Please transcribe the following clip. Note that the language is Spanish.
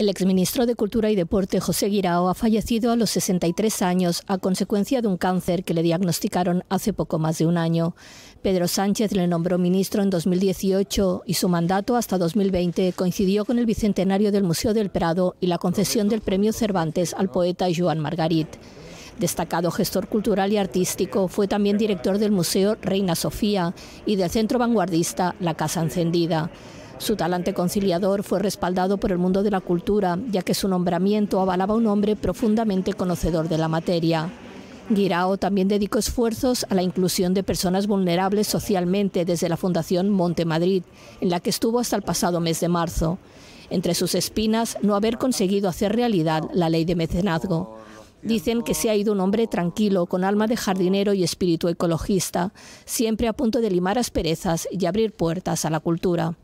El exministro de Cultura y Deporte, José Guirao, ha fallecido a los 63 años a consecuencia de un cáncer que le diagnosticaron hace poco más de un año. Pedro Sánchez le nombró ministro en 2018 y su mandato hasta 2020 coincidió con el bicentenario del Museo del Prado y la concesión del premio Cervantes al poeta Joan Margarit. Destacado gestor cultural y artístico, fue también director del Museo Reina Sofía y del centro vanguardista La Casa Encendida. Su talante conciliador fue respaldado por el mundo de la cultura, ya que su nombramiento avalaba a un hombre profundamente conocedor de la materia. Guirao también dedicó esfuerzos a la inclusión de personas vulnerables socialmente desde la Fundación Monte Madrid, en la que estuvo hasta el pasado mes de marzo. Entre sus espinas, no haber conseguido hacer realidad la ley de mecenazgo. Dicen que se ha ido un hombre tranquilo, con alma de jardinero y espíritu ecologista, siempre a punto de limar asperezas y abrir puertas a la cultura.